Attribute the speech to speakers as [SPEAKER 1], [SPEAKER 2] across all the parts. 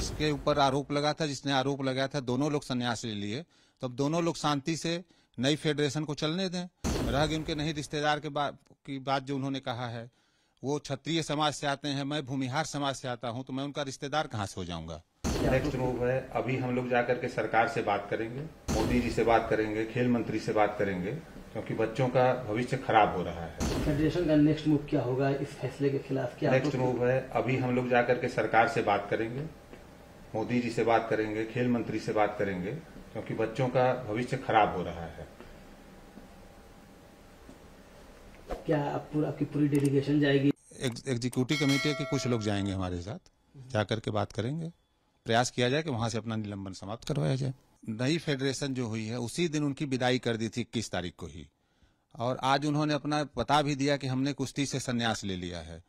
[SPEAKER 1] जिसके ऊपर आरोप लगा था जिसने आरोप लगाया था दोनों लोग संन्यास ले लिए तो अब दोनों लोग शांति से नई फेडरेशन को चलने दें रह गए उनके नहीं रिश्तेदार के बात की बात जो उन्होंने कहा है वो क्षत्रिय समाज से आते हैं मैं भूमिहार समाज से आता हूँ तो मैं उनका रिश्तेदार कहाँ से हो जाऊंगा नेक्स्ट मूव है अभी हम लोग जाकर के सरकार से बात करेंगे मोदी जी से बात करेंगे खेल मंत्री से बात करेंगे क्योंकि बच्चों का भविष्य खराब हो रहा है फेडरेशन का नेक्स्ट मूव क्या होगा इस फैसले के खिलाफ क्या नेक्स्ट मूव है अभी हम लोग जाकर के सरकार से बात करेंगे मोदी जी से बात करेंगे खेल मंत्री से बात करेंगे क्योंकि बच्चों का भविष्य खराब हो रहा है क्या आप पूर, आपकी पूरी डेलीगेशन जाएगी एग्जीक्यूटिव कमेटी के कुछ लोग जाएंगे हमारे साथ जाकर के बात करेंगे प्रयास किया जाए कि वहां से अपना निलंबन समाप्त करवाया जाए नई फेडरेशन जो हुई है उसी दिन उनकी विदाई कर दी थी इक्कीस तारीख को ही और आज उन्होंने अपना पता भी दिया कि हमने कुश्ती से संन्यास ले लिया है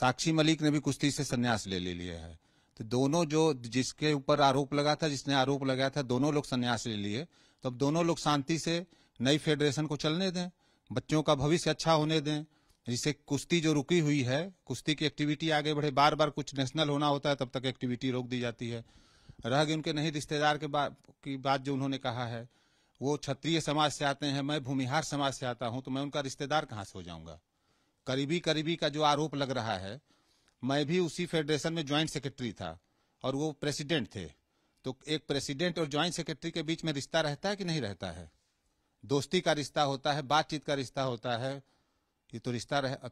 [SPEAKER 1] साक्षी मलिक ने भी कुश्ती से संन्यास ले, ले लिया है तो दोनों जो जिसके ऊपर आरोप लगा था जिसने आरोप लगाया था दोनों लोग संन्यास ले लिए तो अब दोनों लोग शांति से नई फेडरेशन को चलने दें बच्चों का भविष्य अच्छा होने दें जिससे कुश्ती जो रुकी हुई है कुश्ती की एक्टिविटी आगे बढ़े बार बार कुछ नेशनल होना होता है तब तक एक्टिविटी रोक दी जाती है रह गए उनके नहीं रिश्तेदार के बात की बात जो उन्होंने कहा है वो क्षत्रिय समाज से आते हैं मैं भूमिहार समाज से आता हूं तो मैं उनका रिश्तेदार कहाँ से हो जाऊंगा करीबी करीबी का जो आरोप लग रहा है मैं भी उसी फेडरेशन में ज्वाइंट सेक्रेटरी था और वो प्रेसिडेंट थे तो एक प्रेसिडेंट और ज्वाइंट सेक्रेटरी के बीच में रिश्ता रहता है कि नहीं रहता है दोस्ती का रिश्ता होता है बातचीत का रिश्ता होता है ये तो रिश्ता रह